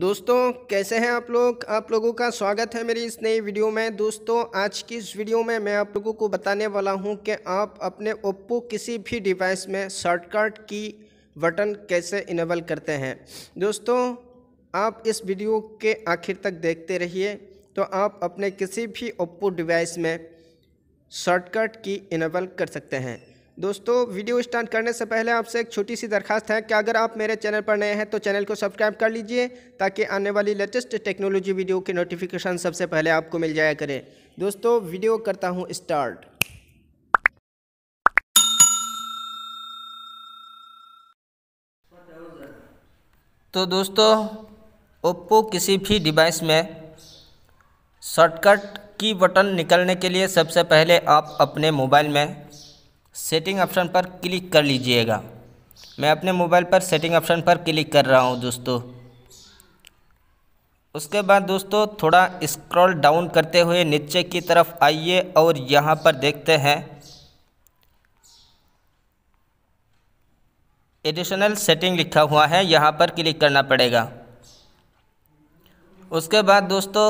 दोस्तों कैसे हैं आप लोग आप लोगों का स्वागत है मेरी इस नई वीडियो में दोस्तों आज की इस वीडियो में मैं आप लोगों को बताने वाला हूं कि आप अपने ओप्पो किसी भी डिवाइस में शॉर्टकट की बटन कैसे इनेबल करते हैं दोस्तों आप इस वीडियो के आखिर तक देखते रहिए तो आप अपने किसी भी ओप्पो डिवाइस में शॉर्टकट की इनेबल कर सकते हैं दोस्तों वीडियो स्टार्ट करने से पहले आपसे एक छोटी सी दरखास्त है कि अगर आप मेरे चैनल पर नए हैं तो चैनल को सब्सक्राइब कर लीजिए ताकि आने वाली लेटेस्ट टेक्नोलॉजी वीडियो की नोटिफिकेशन सबसे पहले आपको मिल जाया करे दोस्तों वीडियो करता हूँ स्टार्ट तो दोस्तों ओप्पो किसी भी डिवाइस में शॉर्टकट की बटन निकलने के लिए सबसे पहले आप अपने मोबाइल में सेटिंग ऑप्शन पर क्लिक कर लीजिएगा मैं अपने मोबाइल पर सेटिंग ऑप्शन पर क्लिक कर रहा हूँ दोस्तों उसके बाद दोस्तों थोड़ा स्क्रॉल डाउन करते हुए नीचे की तरफ आइए और यहाँ पर देखते हैं एडिशनल सेटिंग लिखा हुआ है यहाँ पर क्लिक करना पड़ेगा उसके बाद दोस्तों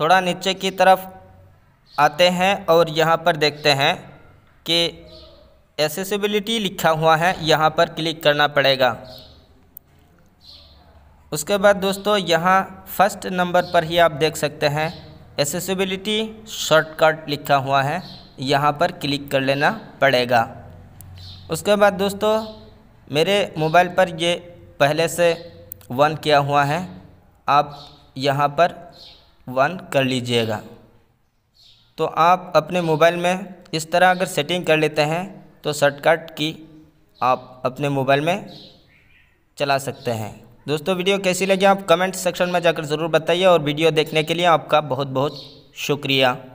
थोड़ा नीचे की तरफ आते हैं और यहाँ पर देखते हैं के एसेसिबिलिटी लिखा हुआ है यहाँ पर क्लिक करना पड़ेगा उसके बाद दोस्तों यहाँ फर्स्ट नंबर पर ही आप देख सकते हैं एसेसिबिलिटी शॉर्टकट लिखा हुआ है यहाँ पर क्लिक कर लेना पड़ेगा उसके बाद दोस्तों मेरे मोबाइल पर ये पहले से वन किया हुआ है आप यहाँ पर वन कर लीजिएगा तो आप अपने मोबाइल में इस तरह अगर सेटिंग कर लेते हैं तो शॉर्टकट की आप अपने मोबाइल में चला सकते हैं दोस्तों वीडियो कैसी लगी आप कमेंट सेक्शन में जाकर ज़रूर बताइए और वीडियो देखने के लिए आपका बहुत बहुत शुक्रिया